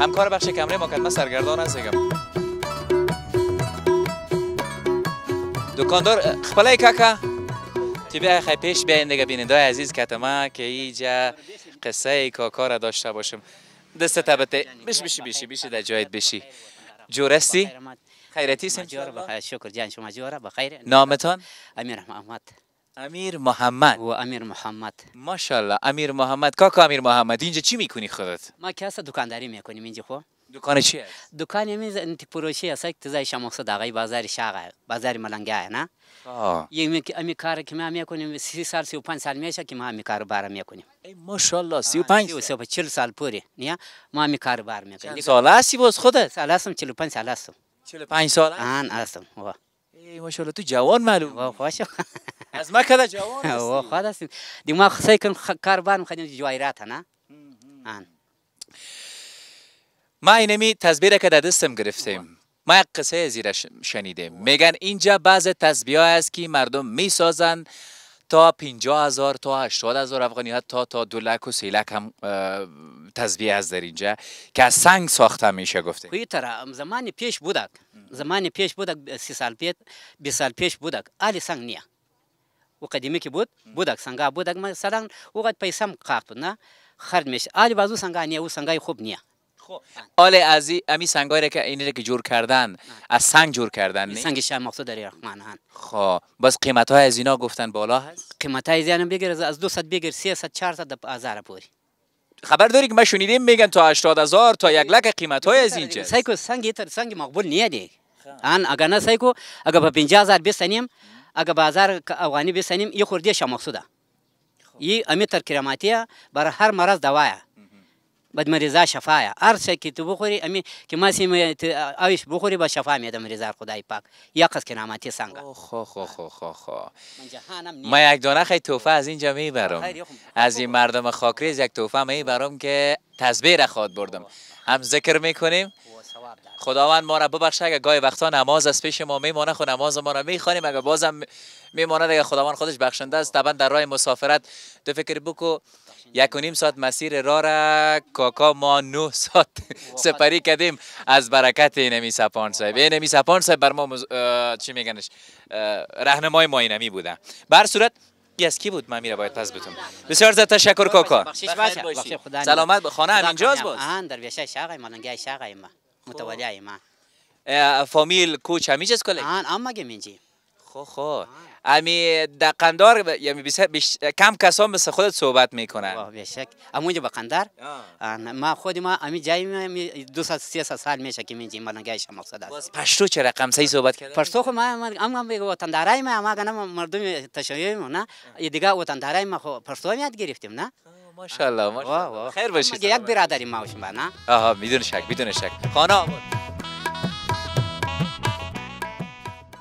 همکار بخش کمره مقدمه سرگردان است دیگه دکاندار خپلای کاکا تی بیا خی پیش بیاین دیگه بیننده عزیز کتما که ایجا قصه کاکا را داشته باشم دست تبته بش بشی بشی بشی در جایت بشی جورستی خیرتی سن با بخیر شکر جان شما با بخیر نامتان امیر احمد امیر محمد و امیر محمد ماشاءالله امیر محمد کاکا امیر محمد اینجا چی میکنی خودت ما کاسه دکانداری میکنیم اینجا خو خب. دکان چی است دکان میز انت پروشی است که زای شموخص دغه بازار شاغ بازار ملنگا نه یه می کار که ما میکنیم 30 سال 35 سال میشه که ما می کار بار میکنیم ای ماشاءالله 35 سال 40 سال پوری نه ما همی کار بار میکنیم سال هستی بس خودت سال هستم 45 سال هستم 45 سال آن هستم ای ماشاءالله تو جوان معلوم واو خوشم از ما کده جوان هستی خود هستیم دی ما سعی کن کار بر میخوایم جوایرات نه آن ما اینمی تذبیر که در دستم گرفتیم ما یک قصه زیره شنیدیم میگن اینجا بعض تزبیه است که مردم میسازن تا پینجا هزار تا هشتاد هزار افغانی حتی تا دو و سیلک هم تذبیه از در اینجا که از سنگ ساخته میشه گفته خوی ترا زمان پیش بودک زمان پیش بودک سی سال پیش بی سال پیش بودک علی سنگ نیه قدیمی که بود budak sanga budak وقت پیسم uqat نه خرد مش آلی بازو سنگا نیه او سنگای خوب نیه خب آل ازی امی سنگای را که اینی که جور کردن از سنگ جور کردن نه سنگ شاه مقصود در رحمان هن خب بس قیمت های از اینا گفتن بالا هست قیمت های زیان بگیر از 200 بگیر 300 400 هزار پوری خبر داری که ما شنیدیم میگن تا 80 هزار تا یک لک قیمت های از اینجا سایکو سنگ تر سنگ مقبول نیه دی ان اگر نه سایکو اگر به 50 هزار بسنیم اگه بازار افغانی بسنیم یه خورده شا مقصوده خب. ی امی ترکرماتیه برای هر مرض دوایه بد مریضا شفایه هر که تو بخوری امی که تو اویش بخوری با شفا میاد مریضا خدای پاک یا که نامتی سنگه خو خو ما یک دانه خیلی توفه از اینجا میبرم از این مردم خاکریز یک توفه میبرم که تزبیر خود بردم هم ذکر میکنیم خداوند ما را ببخشه اگر گاهی وقتا نماز از پیش ما میمانه خود خب نماز ما را میخوانیم اگر بازم میمانه اگر خداوند خودش بخشنده است طبعا در راه مسافرت تو فکر بکو یک و نیم ساعت مسیر را را کاکا ما نه ساعت سپری کردیم از برکت اینمی سپان صاحب اینمی سپان صاحب بر ما چی میگنش رهنمای ما اینمی بودن بر صورت یاس کی بود من میره باید پس بتون بسیار زیاد تشکر کاکا سلامت خانه هم بود. در بیشه شقای ما متوجه ما فامیل کوچ همی چیز کلی؟ آن اما منجی خو خو امی در قندار یعنی کم کسان مثل خودت صحبت میکنن بشک امونجا به قندار ما خود ما امی جایی سی 300 سال میشه که منجی مرنگایش مقصد است پشتو چه رقم سعی صحبت کردن پشتو خو ما ام ام وطن دارای ما ما مردم تشیع نه دیگه وطن ما خو پشتو یاد گرفتیم نه ماشاءالله ماشاءالله خیر باشید یک برادری ما بعد نه آها میدون شک میدون شک خانه آباد